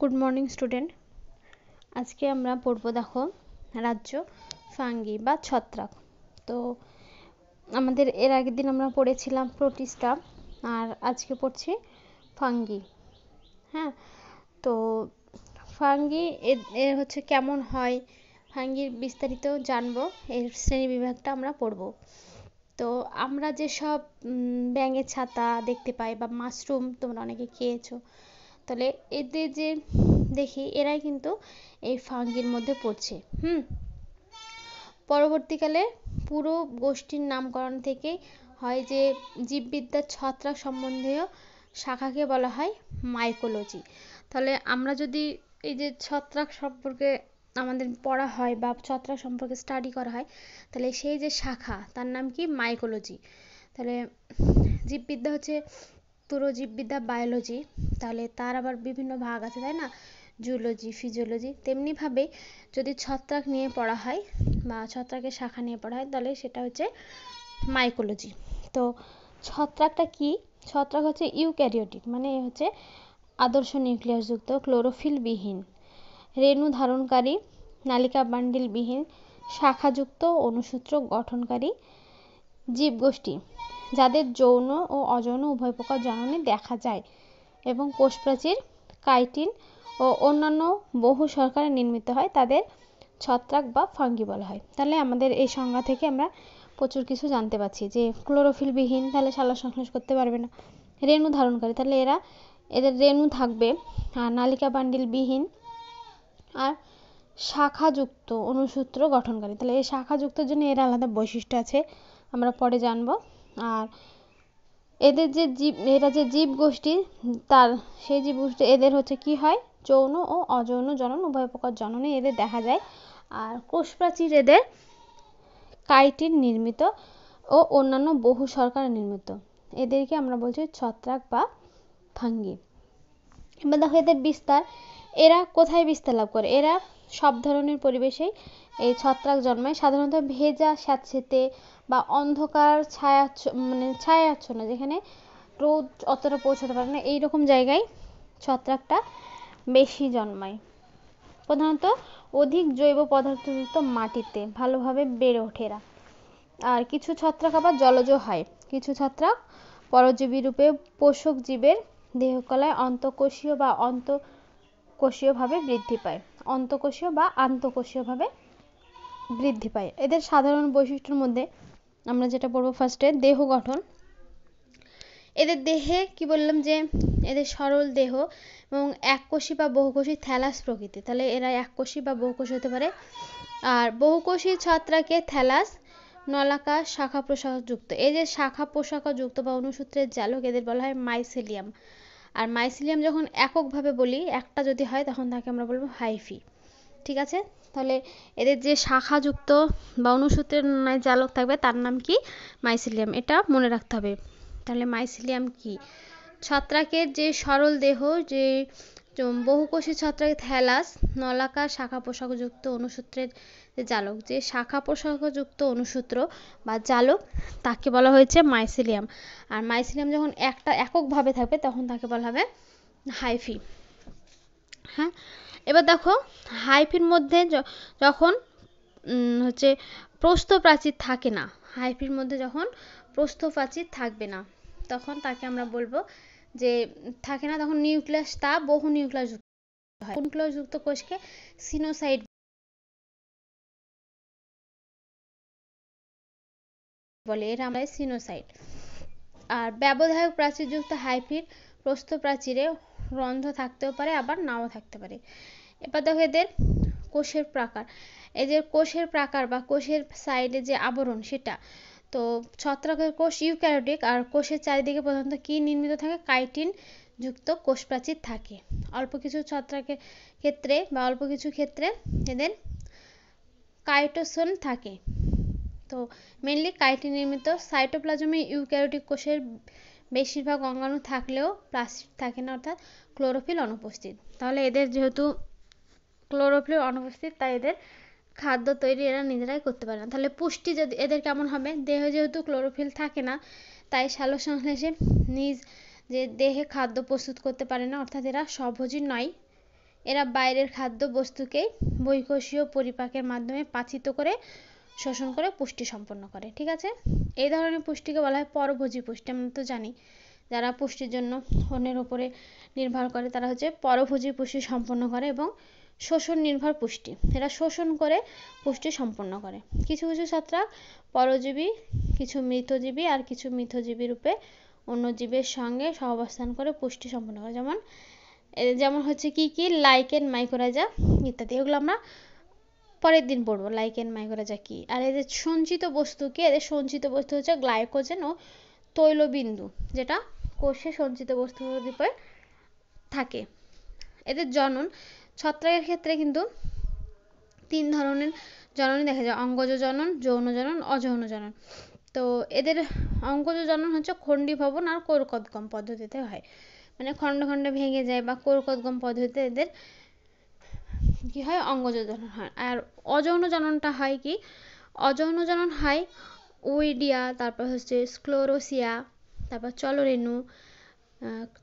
good morning student আজকে আমরা পড়বো দেখো রাজ্য ফাঙ্গি বা ছত্রাক তো আমাদের এর আগের দিন আমরা পড়েছিলাম প্রোটিস্টা আর আজকে পড়ছি ফাঙ্গি হ্যাঁ তো ফাঙ্গি এর হচ্ছে কেমন হয় ফাঙ্গির বিস্তারিত জানবো এর শ্রেণী বিভাগটা আমরা পড়ব তো আমরা যেসব ব্যাঙের ছাতা দেখতে পাই বা মাশরুম তোমরা অনেকে খেয়েছো তাহলে এদের যে দেখি এরাই কিন্তু এই ফাঙ্গির মধ্যে পড়ছে হুম পরবর্তীকালে পুরো গোষ্ঠীর নামকরণ থেকে হয় যে জীববিদ্যার ছত্রাক সম্বন্ধীয় শাখাকে বলা হয় মাইকোলজি তাহলে আমরা যদি এই যে ছত্রাক সম্পর্কে আমাদের পড়া হয় বা ছত্রাক সম্পর্কে স্টাডি করা হয় তাহলে সেই যে শাখা তার নাম কি মাইকোলজি তাহলে জীববিদ্যা হচ্ছে জীববিদ্যা বায়োলজি তাহলে তার আবার বিভিন্ন ভাগ আছে তাই না জুলজি ফিজিওলজি তেমনিভাবে যদি ছত্রাক নিয়ে পড়া হয় বা ছত্রাকের শাখা নিয়ে পড়া হয় তাহলে সেটা হচ্ছে মাইকোলজি তো ছত্রাকটা কি ছত্রাক হচ্ছে ইউক্যারিওটিক মানে হচ্ছে আদর্শ নিউক্লিয়াসযুক্ত ক্লোরোফিলবিহীন রেণু ধারণকারী নালিকা বান্ডিলবিহীন শাখাযুক্ত অনুসূত্র গঠনকারী জীবগোষ্ঠী যাদের যৌন ও অযৌন উভয় প্রকার জননে দেখা যায় এবং কোষপ্রাচীর কাইটিন ও অন্যান্য বহু সরকারে নির্মিত হয় তাদের ছত্রাক বা ফাঙ্গি বলা হয় তাহলে আমাদের এই সংজ্ঞা থেকে আমরা প্রচুর কিছু জানতে পারছি যে ক্লোরোফিলবিহীন তাহলে সালা সংশ্লেষ করতে পারবে না রেণু ধারণকারী তাহলে এরা এদের রেণু থাকবে আর নালিকা বান্ডিলবিহীন আর শাখাযুক্ত অনুসূত্র গঠনকারী তাহলে এই শাখাযুক্তর জন্য এর আলাদা বৈশিষ্ট্য আছে আমরা পরে জানবো আর এদের যে জীব এরা যে জীব গোষ্ঠী তার সেই জীব গোষ্ঠী এদের হচ্ছে কি হয় যৌন ও অযৌন জনন উভয় প্রকার জননী এদের দেখা যায় আর কোষ প্রাচীর এদের কাইটিন নির্মিত ও অন্যান্য বহু সরকার নির্মিত এদেরকে আমরা বলছি ছত্রাক বা ফাঙ্গি এবার দেখো এদের বিস্তার এরা কোথায় বিস্তার লাভ করে এরা সব ধরনের পরিবেশেই এই ছত্রাক জন্মায় সাধারণত ভেজা স্যাঁতসেঁতে বা অন্ধকার ছায়া মানে ছায়া আচ্ছন্ন যেখানে রোদ অতটা পৌঁছাতে পারে না এইরকম রকম জায়গায় ছত্রাকটা বেশি জন্মায় প্রধানত অধিক জৈব পদার্থযুক্ত মাটিতে ভালোভাবে বেড়ে ওঠে এরা আর কিছু ছত্রাক আবার জলজ হয় কিছু ছত্রাক পরজীবী রূপে পোষক জীবের দেহকলায় অন্তঃকোষীয় বা অন্ত কোষীয়ভাবে বৃদ্ধি পায় অন্তঃকোষীয় বা আন্তঃকোষীয়ভাবে বৃদ্ধি পায় এদের সাধারণ বৈশিষ্ট্যের মধ্যে আমরা যেটা পড়বো ফার্স্টে দেহ গঠন এদের দেহে কি বললাম যে এদের সরল দেহ এবং এককোষী বা বহুকোষী থ্যালাস প্রকৃতি তাহলে এরা এককোষী বা বহুকোষী হতে পারে আর বহুকোষী ছত্রাকে থ্যালাস নলাকা শাখা প্রশাখা যুক্ত এদের শাখা প্রশাখা যুক্ত বা অনুসূত্রের জালক এদের বলা হয় মাইসেলিয়াম আর মাইসিলিয়াম যখন এককভাবে বলি একটা যদি হয় তখন তাকে আমরা বলবো হাইফি ঠিক আছে তাহলে এদের যে শাখাযুক্ত বা অনুসূত্রের নয় জালক থাকবে তার নাম কি মাইসিলিয়াম এটা মনে রাখতে হবে তাহলে মাইসিলিয়াম কি ছত্রাকের যে সরল দেহ যে বহুকোষী ছত্রাক থ্যালাস নলাকার শাখা প্রশাখাযুক্ত অণুসূত্রের যে জালক যে শাখা প্রশাখাযুক্ত অনুসূত্র বা জালক তাকে বলা হয়েছে মাইসিলিয়াম আর মাইসিলিয়াম যখন একটা এককভাবে থাকবে তখন তাকে বলা হবে হাইফি হ্যাঁ এবার দেখো হাইফির মধ্যে যখন হচ্ছে প্রস্থ প্রাচীর থাকে না হাইফির মধ্যে যখন প্রস্থ প্রাচীর থাকবে না তখন তাকে আমরা বলবো যে থাকে না তখন নিউক্লিয়াস তা বহু নিউক্লিয়াস যুক্ত হয় নিউক্লিয়াস যুক্ত কোষকে সিনোসাইট বলে এর আমরা সিনোসাইট আর ব্যবধায়ক প্রাচীরযুক্ত হাইফির প্রস্থ প্রাচীরে রন্ধ্র থাকতেও পারে আবার নাও থাকতে পারে এবার দেখো এদের কোষের প্রাকার এদের কোষের প্রাকার বা কোষের সাইডে যে আবরণ সেটা তো ছত্রাকের কোষ ইউক্যারিওটিক আর কোষের চারিদিকে প্রধানত কী নির্মিত থাকে কাইটিন যুক্ত কোষ প্রাচীর থাকে অল্প কিছু ছত্রাকের ক্ষেত্রে বা অল্প কিছু ক্ষেত্রে এদের কাইটোসন থাকে তো মেনলি কাইটিন নির্মিত সাইটোপ্লাজমে ইউক্যারিওটিক কোষের বেশিরভাগ অঙ্গাণু থাকলেও প্লাস্টিড থাকে না অর্থাৎ ক্লোরোফিল অনুপস্থিত তাহলে এদের যেহেতু ক্লোরোফিল অনুপস্থিত তাই এদের খাদ্য তৈরি এরা নিজেরাই করতে পারে না তাহলে পুষ্টি যদি এদের কেমন হবে দেহে যেহেতু ক্লোরোফিল থাকে না তাই সালোকসংশ্লেষে নিজ যে দেহে খাদ্য প্রস্তুত করতে পারে না অর্থাৎ এরা স্বভোজী নয় এরা বাইরের খাদ্য বস্তুকে বৈকোষীয় পরিপাকের মাধ্যমে পাচিত করে শোষণ করে পুষ্টি সম্পন্ন করে ঠিক আছে এই ধরনের পুষ্টিকে বলা হয় পরভোজী পুষ্টি আমরা তো জানি যারা পুষ্টির জন্য অন্যের উপরে নির্ভর করে তারা হচ্ছে পরভোজী পুষ্টি সম্পন্ন করে এবং শোষণ নির্ভর পুষ্টি এরা শোষণ করে পুষ্টি সম্পন্ন করে কিছু কিছু ছত্রাক পরজীবী কিছু মৃতজীবী আর কিছু মৃতজীবী রূপে অন্য জীবের সঙ্গে সহাবস্থান করে পুষ্টি সম্পন্ন করে যেমন যেমন হচ্ছে কি কি লাইকেন মাইকোরাইজা ইত্যাদি এগুলো আমরা পরের দিন পড়বো লাইকেন মাইকোরাইজা কি আর এদের সঞ্চিত বস্তুকে এদের সঞ্চিত বস্তু হচ্ছে গ্লাইকোজেন ও তৈলবিন্দু যেটা কোষে সঞ্চিত বস্তু রূপে থাকে এদের জনন ছত্রাকের ক্ষেত্রে কিন্তু তিন ধরনের জননী দেখা যায় অঙ্গজ জনন যৌন জনন অযৌন জনন তো এদের অঙ্গজ জনন হচ্ছে খণ্ডীভবন আর কোরকদগম পদ্ধতিতে হয় মানে খণ্ড খণ্ডে ভেঙে যায় বা কোরকদগম পদ্ধতিতে এদের কি হয় অঙ্গজ জনন হয় আর অযৌন জননটা হয় কি অযৌন জনন হয় উইডিয়া তারপর হচ্ছে স্ক্লোরোসিয়া তারপর চলরেণু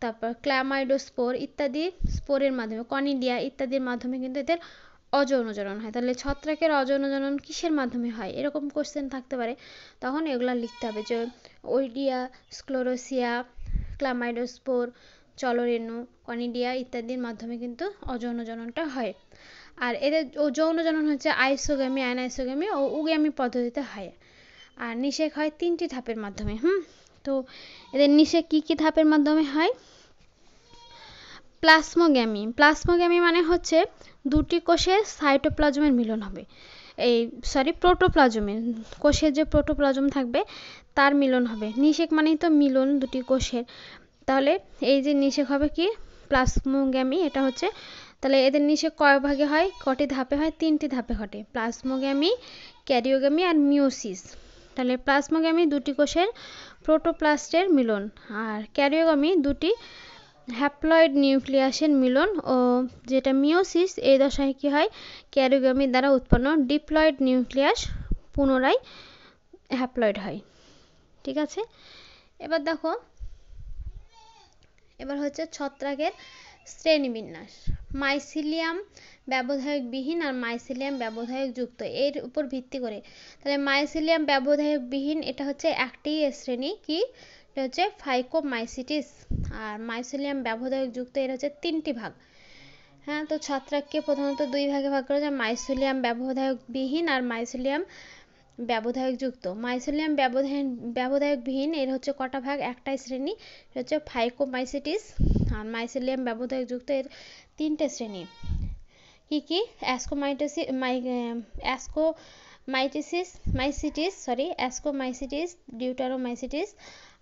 তারপর ক্ল্যামাইডোস্পোর ইত্যাদি স্পোরের মাধ্যমে কনিডিয়া ইত্যাদির মাধ্যমে কিন্তু এদের অযৌন জনন হয় তাহলে ছত্রাকের অযৌন জনন কিসের মাধ্যমে হয় এরকম কোশ্চেন থাকতে পারে তখন এগুলো লিখতে হবে যে ওইডিয়া স্ক্লোরোসিয়া ক্ল্যামাইডোস্পোর চলরেণু কনিডিয়া ইত্যাদির মাধ্যমে কিন্তু অযৌন জননটা হয় আর এদের যৌন জনন হচ্ছে আইসোগামি আনাইসোগামি ও উগামি পদ্ধতিতে হয় আর নিষেক হয় তিনটি ধাপের মাধ্যমে হুম তো এদের নিচে কি কি ধাপের মাধ্যমে হয় প্লাসমোগ্যামি প্লাসমোগ্যামি মানে হচ্ছে দুটি কোষে সাইটোপ্লাজমের মিলন হবে এই সরি প্রোটোপ্লাজমের কোষের যে প্রোটোপ্লাজম থাকবে তার মিলন হবে নিষেক মানেই তো মিলন দুটি কোষের তাহলে এই যে নিষেক হবে কি প্লাসমোগ্যামি এটা হচ্ছে তাহলে এদের নিষেক কয় ভাগে হয় কটি ধাপে হয় তিনটি ধাপে ঘটে প্লাসমোগ্যামি ক্যারিওগ্যামি আর মিওসিস তাহলে প্লাজমোগামী দুটি কোষের প্রোটোপ্লাস্টের মিলন আর ক্যারিওগামী দুটি হ্যাপ্লয়েড নিউক্লিয়াসের মিলন ও যেটা মিওসিস এই দশায় কী হয় ক্যারিওগামী দ্বারা উৎপন্ন ডিপ্লয়েড নিউক্লিয়াস পুনরায় হ্যাপ্লয়েড হয় ঠিক আছে এবার দেখো এবার হচ্ছে ছত্রাকের শ্রেণীবিন্যাস মাইসিলিয়াম ব্যবধায়কবিহীন আর মাইসিলিয়াম ব্যবধায়কযুক্ত এর উপর ভিত্তি করে তাহলে মাইসিলিয়াম ব্যবধায়কবিহীন এটা হচ্ছে একটি শ্রেণী কি এটা হচ্ছে ফাইকোমাইসিটিস আর মাইসিলিয়াম ব্যবধায়কযুক্ত এর হচ্ছে তিনটি ভাগ হ্যাঁ তো ছত্রাককে প্রধানত দুই ভাগে ভাগ করা যায় মাইসোলিয়াম ব্যবধায়কবিহীন আর মাইসোলিয়াম ব্যবধায়কযুক্ত মাইসোলিয়াম ব্যবধায়ন ব্যবধায়কবিহীন এর হচ্ছে কটা ভাগ একটাই শ্রেণী হচ্ছে ফাইকোমাইসিটিস আর মাইসেলিয়াম ব্যবধায়যুক্ত এর তিনটে শ্রেণী কি কি অ্যাসকোমাইটোসি মাই অ্যাসকো মাইটিসিস মাইসিটিস সরি অ্যাসকোমাইসিটিস ডিউটারোমাইসিটিস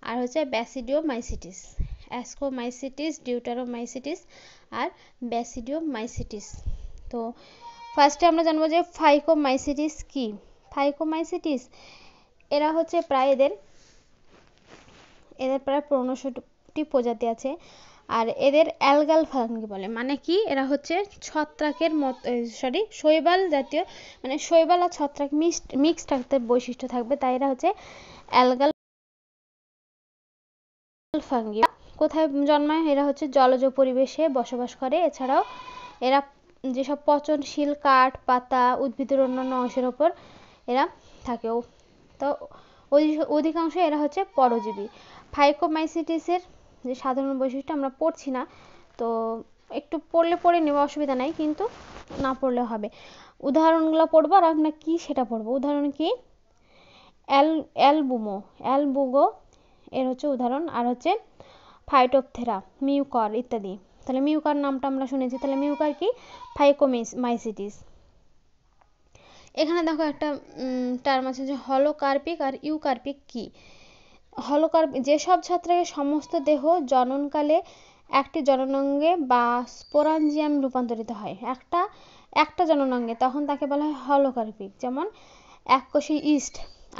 আর হচ্ছে ব্যাসিডিওমাইসিটিস অ্যাসকোমাইসিটিস ডিউটারোমাইসিটিস আর ব্যাসিডিওমাইসিটিস তো ফার্স্টে আমরা জানবো যে ফাইকোমাইসিটিস কি ফাইকোমাইসিটিস এরা হচ্ছে প্রায় এদের এদের প্রায় পনেরোশোটি প্রজাতি আছে আর এদের অ্যালগাল ফাঙ্গি বলে মানে কি এরা হচ্ছে ছত্রাকের মত সরি শৈবাল জাতীয় মানে শৈবাল আর ছত্রাক মিক্সড মিক্সড থাকতে বৈশিষ্ট্য থাকবে তাই এরা হচ্ছে অ্যালগাল ফাঙ্গি কোথায় জন্মায় এরা হচ্ছে জলজ পরিবেশে বসবাস করে এছাড়াও এরা যেসব পচনশীল কাঠ পাতা উদ্ভিদের অন্যান্য অংশের ওপর এরা থাকেও তো অধিকাংশ এরা হচ্ছে পরজীবী ফাইকোমাইসিটিসের যে সাধারণ বৈশিষ্ট্য আমরা পড়ছি না তো একটু পড়লে পড়ে নেওয়া অসুবিধা নাই কিন্তু না পড়লে হবে উদাহরণগুলো পড়বো আর আমরা কী সেটা পড়বো উদাহরণ কি অ্যাল অ্যালবুমো অ্যালবুগো এর হচ্ছে উদাহরণ আর হচ্ছে ফাইটোপথেরা মিউকর ইত্যাদি তাহলে মিউকার নামটা আমরা শুনেছি তাহলে মিউকার কি ফাইকোমিস মাইসিটিস এখানে দেখো একটা টার্ম আছে যে হলোকার্পিক আর ইউকার্পিক কি হলকার্প যেসব ছত্রাকের সমস্ত দেহ জননকালে একটি জননাঙ্গে বা স্পোরাঞ্জিয়াম রূপান্তরিত হয় একটা একটা জননাঙ্গে তখন তাকে বলা হয় হলকার্পিক যেমন এককোষী ইস্ট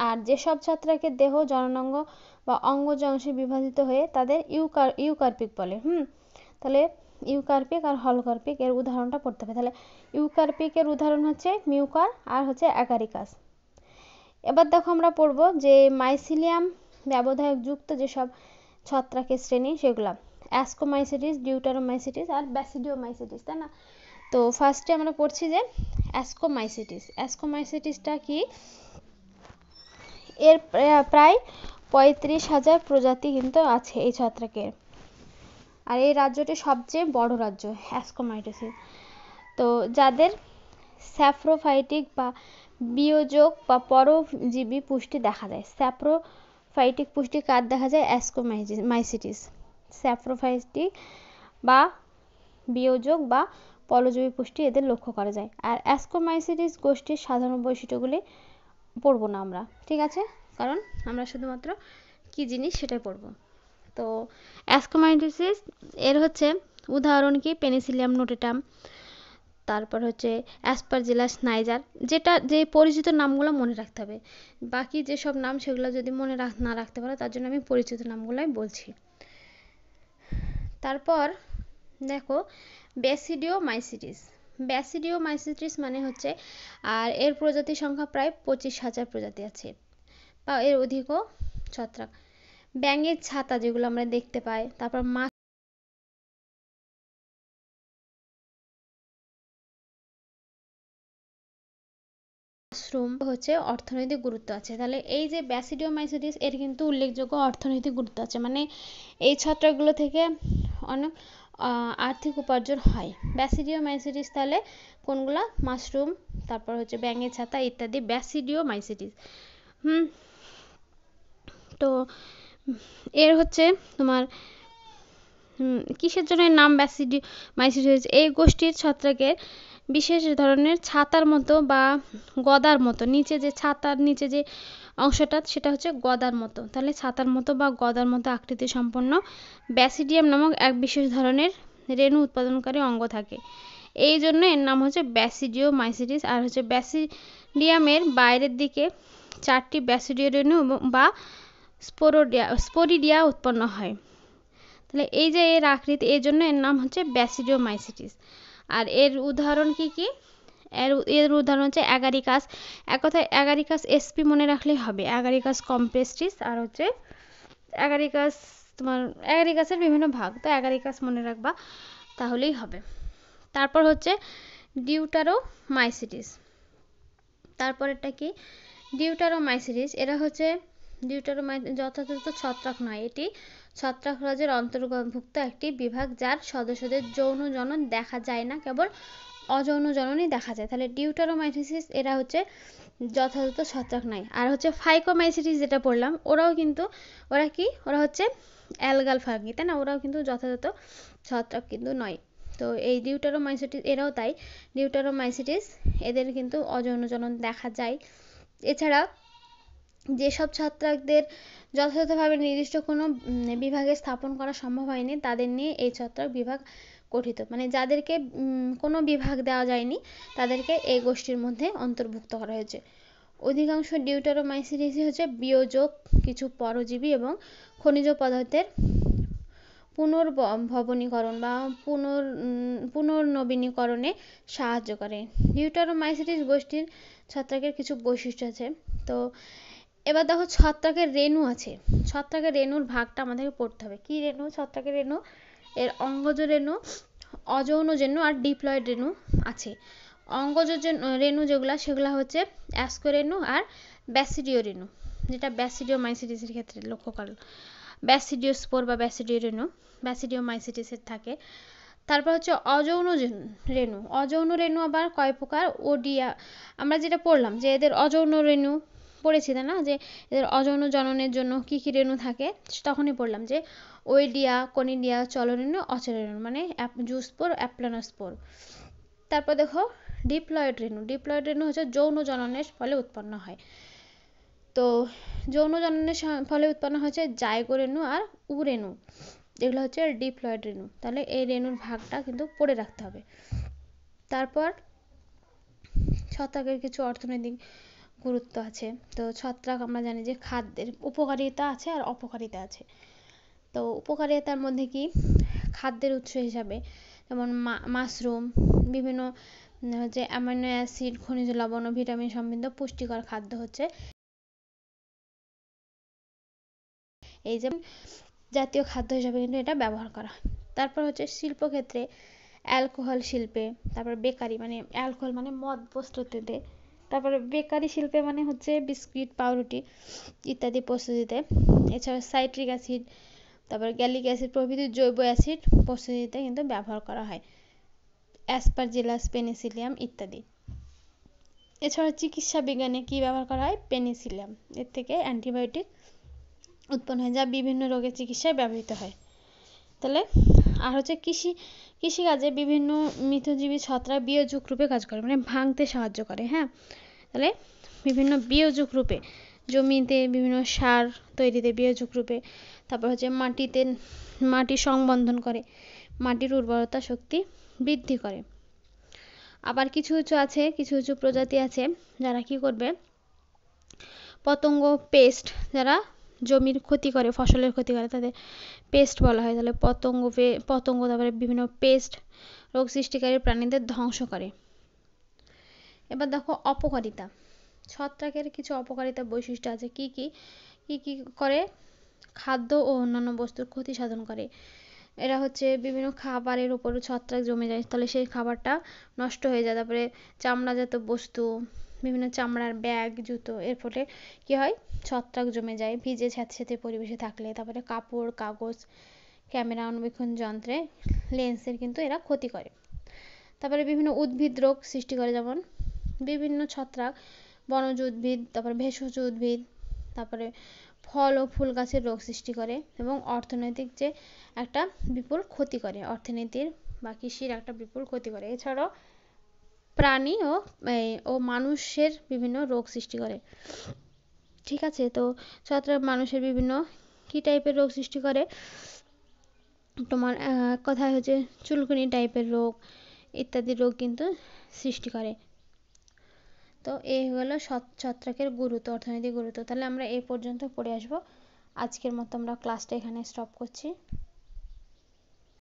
আর যেসব ছত্রাকের দেহ জননাঙ্গ বা অঙ্গজ অংশে বিভাজিত হয়ে তাদের ইউকার ইউকার্পিক বলে হুম তাহলে ইউকার্পিক আর হলকার্পিক এর উদাহরণটা পড়তে হবে তাহলে ইউকার্পিকের উদাহরণ হচ্ছে মিউকার আর হচ্ছে অ্যাকারিকাস এবার দেখো আমরা পড়বো যে মাইসিলিয়াম ব্যবধায়ক যুক্ত যেসব ছত্রাকের শ্রেণী সেগুলো অ্যাসকোমাইসিটিস ডিউটারোমাইসিটিস আর ব্যাসিডিওমাইসিটিস তাই না তো ফার্স্টে আমরা পড়ছি যে অ্যাসকোমাইসিটিস অ্যাসকোমাইসিটিসটা কি এর প্রায় পঁয়ত্রিশ হাজার প্রজাতি কিন্তু আছে এই ছত্রাকের আর এই রাজ্যটি সবচেয়ে বড় রাজ্য অ্যাসকোমাইটিসের তো যাদের স্যাফ্রোফাইটিক বা বিয়োজক বা পরজীবী পুষ্টি দেখা যায় স্যাপ্রো ফাইটিক পুষ্টি কার দেখা যায় অ্যাসকোমাইসিটিস স্যাফ্রোফাইটি বা বিয়োজক বা পলজীবী পুষ্টি এদের লক্ষ্য করা যায় আর অ্যাসকোমাইসিটিস গোষ্ঠীর সাধারণ বৈশিষ্ট্যগুলি পড়বো না আমরা ঠিক আছে কারণ আমরা শুধুমাত্র কি জিনিস সেটাই পড়ব তো অ্যাসকোমাইটিস এর হচ্ছে উদাহরণ কি পেনিসিলিয়াম নোটেটাম তারপর হচ্ছে অ্যাসপারজিলাস নাইজার যেটা যে পরিচিত নামগুলো মনে রাখতে হবে বাকি যেসব নাম সেগুলো যদি মনে রাখ না রাখতে পারো তার জন্য আমি পরিচিত নামগুলোই বলছি তারপর দেখো ব্যাসিডিও মাইসিটিস ব্যাসিডিও মাইসিটিস মানে হচ্ছে আর এর প্রজাতি সংখ্যা প্রায় পঁচিশ হাজার প্রজাতি আছে বা এর অধিকও ছত্রাক ব্যাঙের ছাতা যেগুলো আমরা দেখতে পাই তারপর মাছ মাশরুম হচ্ছে অর্থনৈতিক গুরুত্ব আছে তাহলে এই যে ব্যাসিডিওমাইসিটিস এর কিন্তু উল্লেখযোগ্য অর্থনৈতিক গুরুত্ব আছে মানে এই ছত্রাকগুলো থেকে অনেক আর্থিক উপার্জন হয় ব্যাসিডিওমাইসিটিস তাহলে কোনগুলা মাশরুম তারপর হচ্ছে ব্যাঙের ছাতা ইত্যাদি ব্যাসিডিওমাইসিটিস হুম তো এর হচ্ছে তোমার কিসের জন্য নাম ব্যাসিডি মাইসিটিস এই গোষ্ঠীর ছত্রাকের বিশেষ ধরনের ছাতার মতো বা গদার মতো নিচে যে ছাতার নিচে যে অংশটা সেটা হচ্ছে গদার মতো তাহলে ছাতার মতো বা গদার মতো আকৃতি সম্পন্ন ব্যাসিডিয়াম নামক এক বিশেষ ধরনের রেণু উৎপাদনকারী অঙ্গ থাকে এই জন্য এর নাম হচ্ছে ব্যাসিডিও মাইসিটিস আর হচ্ছে ব্যাসিডিয়ামের বাইরের দিকে চারটি ব্যাসিডিও রেণু বা স্পোরোডিয়া স্পোরিডিয়া উৎপন্ন হয় তাহলে এই যে এর আকৃতি এই জন্য এর নাম হচ্ছে ব্যাসিডিও মাইসিটিস আর এর উদাহরণ কি কি এর এর উদাহরণ হচ্ছে অ্যাগারিকাস এক কথায় অ্যাগারিকাস এসপি মনে রাখলেই হবে অ্যাগারিকাস কম্পেস্টিস আর হচ্ছে অ্যাগারিকাস তোমার অ্যাগারিকাসের বিভিন্ন ভাগ তো অ্যাগারিকাস মনে রাখবা তাহলেই হবে তারপর হচ্ছে ডিউটারোমাইসিটিস তারপর এটা কি ডিউটারো মাইসিটিস এরা হচ্ছে ডিউটারো ডিউটারোমাই যথাযথ ছত্রাক নয় এটি রাজ্যের অন্তর্ভুক্ত একটি বিভাগ যার সদস্যদের যৌন জনন দেখা যায় না কেবল অযৌন জননই দেখা যায় তাহলে ডিউটারোমাইসিস এরা হচ্ছে যথাযথ ছত্রাক নাই আর হচ্ছে ফাইকোমাইসিটিস যেটা পড়লাম ওরাও কিন্তু ওরা কি ওরা হচ্ছে অ্যালগাল ফাঙ্গি তাই না ওরাও কিন্তু যথাযথ ছত্রাক কিন্তু নয় তো এই ডিউটারোমাইসিটিস এরাও তাই ডিউটারোমাইসিটিস এদের কিন্তু অযৌন জনন দেখা যায় এছাড়া যেসব ছত্রাকদের যথাযথভাবে নির্দিষ্ট কোনো বিভাগে স্থাপন করা সম্ভব হয়নি তাদের নিয়ে এই ছত্রাক বিভাগ গঠিত মানে যাদেরকে কোনো বিভাগ দেওয়া যায়নি তাদেরকে এই গোষ্ঠীর মধ্যে অন্তর্ভুক্ত করা হয়েছে অধিকাংশ ডিউটারোমাইসিটিসই হচ্ছে বিয়োজক কিছু পরজীবী এবং খনিজ পদার্থের পুনর্ভবনীকরণ বা পুনর পুনর্নবীনীকরণে সাহায্য করে ডিউটারোমাইসিটিস গোষ্ঠীর ছত্রাকের কিছু বৈশিষ্ট্য আছে তো এবার দেখো ছত্রাকের রেণু আছে ছত্রাকের রেণুর ভাগটা আমাদেরকে পড়তে হবে কি রেণু ছত্রাকের রেণু এর অঙ্গজ রেণু অযৌন রেণু আর ডিপ্লয়েড রেণু আছে অঙ্গজ রেণু যেগুলো সেগুলো হচ্ছে অ্যাসকোরেণু আর ব্যাসিডিও রেণু যেটা ব্যাসিডিও মাইসিটিসের ক্ষেত্রে লক্ষ্য করো ব্যাসিডিও স্পোর বা ব্যাসিডিও রেণু ব্যাসিডিও মাইসিটিসের থাকে তারপর হচ্ছে অযৌন রেণু অযৌন রেণু আবার কয় প্রকার ওডিয়া আমরা যেটা পড়লাম যে এদের অযৌন রেণু পড়েছি তাই না যে এদের অযৌন জননের জন্য কি কি রেণু থাকে তখনই পড়লাম যে ওইডিয়া কনিডিয়া চলরেণু অচরেণু মানে জুসপোর অ্যাপ্লানোস্পোর তারপর দেখো ডিপ্লয়েড রেণু ডিপ্লয়েড রেণু হচ্ছে যৌন জননের ফলে উৎপন্ন হয় তো যৌন জননের ফলে উৎপন্ন হচ্ছে রেণু আর উরেণু এগুলো হচ্ছে ডিপ্লয়েড রেণু তাহলে এই রেণুর ভাগটা কিন্তু পড়ে রাখতে হবে তারপর ছত্রাকের কিছু অর্থনৈতিক গুরুত্ব আছে তো ছত্রাক আমরা জানি যে খাদ্যের উপকারিতা আছে আর অপকারিতা আছে তো উপকারিতার মধ্যে কি খাদ্যের উৎস হিসাবে যেমন মাশরুম বিভিন্ন যে অ্যামাইনো অ্যাসিড খনিজ লবণ ও ভিটামিন সমৃদ্ধ পুষ্টিকর খাদ্য হচ্ছে এই যে জাতীয় খাদ্য হিসাবে কিন্তু এটা ব্যবহার করা হয় তারপর হচ্ছে শিল্প ক্ষেত্রে অ্যালকোহল শিল্পে তারপর বেকারি মানে অ্যালকোহল মানে মদ প্রস্তুতিতে তারপরে বেকারি শিল্পে মানে হচ্ছে বিস্কিট পাউরুটি ইত্যাদি প্রস্তুতিতে এছাড়া সাইট্রিক অ্যাসিড তারপরে গ্যালিক অ্যাসিড প্রভৃতি জৈব অ্যাসিড প্রস্তুতিতে কিন্তু ব্যবহার করা হয় অ্যাসপারজিলাস পেনিসিলিয়াম ইত্যাদি এছাড়া চিকিৎসা বিজ্ঞানে কি ব্যবহার করা হয় পেনিসিলিয়াম এর থেকে অ্যান্টিবায়োটিক উৎপন্ন হয় যা বিভিন্ন রোগের চিকিৎসায় ব্যবহৃত হয় তাহলে আর হচ্ছে কৃষি কৃষিকাজে বিভিন্ন মিথজীবী ছত্রাক বিয়োজক রূপে কাজ করে মানে ভাঙতে সাহায্য করে হ্যাঁ তাহলে বিভিন্ন বিয়োজক রূপে জমিতে বিভিন্ন সার তৈরিতে বিয়োজক রূপে তারপর হচ্ছে মাটিতে মাটি সংবন্ধন করে মাটির উর্বরতা শক্তি বৃদ্ধি করে আবার কিছু কিছু আছে কিছু কিছু প্রজাতি আছে যারা কি করবে পতঙ্গ পেস্ট যারা জমির ক্ষতি করে ফসলের ক্ষতি করে তাদের পেস্ট বলা হয় তাহলে পতঙ্গ পতঙ্গ তারপরে বিভিন্ন পেস্ট রোগ সৃষ্টিকারী প্রাণীদের ধ্বংস করে এবার দেখো অপকারিতা ছত্রাকের কিছু অপকারিতা বৈশিষ্ট্য আছে কি কি কি কি করে খাদ্য ও অন্যান্য বস্তুর ক্ষতি সাধন করে এরা হচ্ছে বিভিন্ন খাবারের উপর ছত্রাক জমে যায় তাহলে সেই খাবারটা নষ্ট হয়ে যায় তারপরে চামড়াজাত বস্তু বিভিন্ন চামড়ার ব্যাগ জুতো এর ফলে কি হয় ছত্রাক জমে যায় ভিজে স্যাঁতসেঁতে পরিবেশে থাকলে তারপরে কাপড় কাগজ ক্যামেরা অণুবীক্ষণ যন্ত্রে লেন্সের কিন্তু এরা ক্ষতি করে তারপরে বিভিন্ন উদ্ভিদ রোগ সৃষ্টি করে যেমন বিভিন্ন ছত্রাক বনজ উদ্ভিদ তারপরে ভেষজ উদ্ভিদ তারপরে ফল ও ফুল গাছের রোগ সৃষ্টি করে এবং অর্থনৈতিক যে একটা বিপুল ক্ষতি করে অর্থনীতির বা কৃষির একটা বিপুল ক্ষতি করে এছাড়াও প্রাণী ও ও মানুষের বিভিন্ন রোগ সৃষ্টি করে ঠিক আছে তো ছত্রাক মানুষের বিভিন্ন কী টাইপের রোগ সৃষ্টি করে তোমার এক কথায় হচ্ছে চুলকুনি টাইপের রোগ ইত্যাদি রোগ কিন্তু সৃষ্টি করে তো এই হলো ছত্রাকের গুরুত্ব অর্থনৈতিক গুরুত্ব তাহলে আমরা এই পর্যন্ত পড়ে আসবো আজকের মতো আমরা ক্লাসটা এখানে স্টপ করছি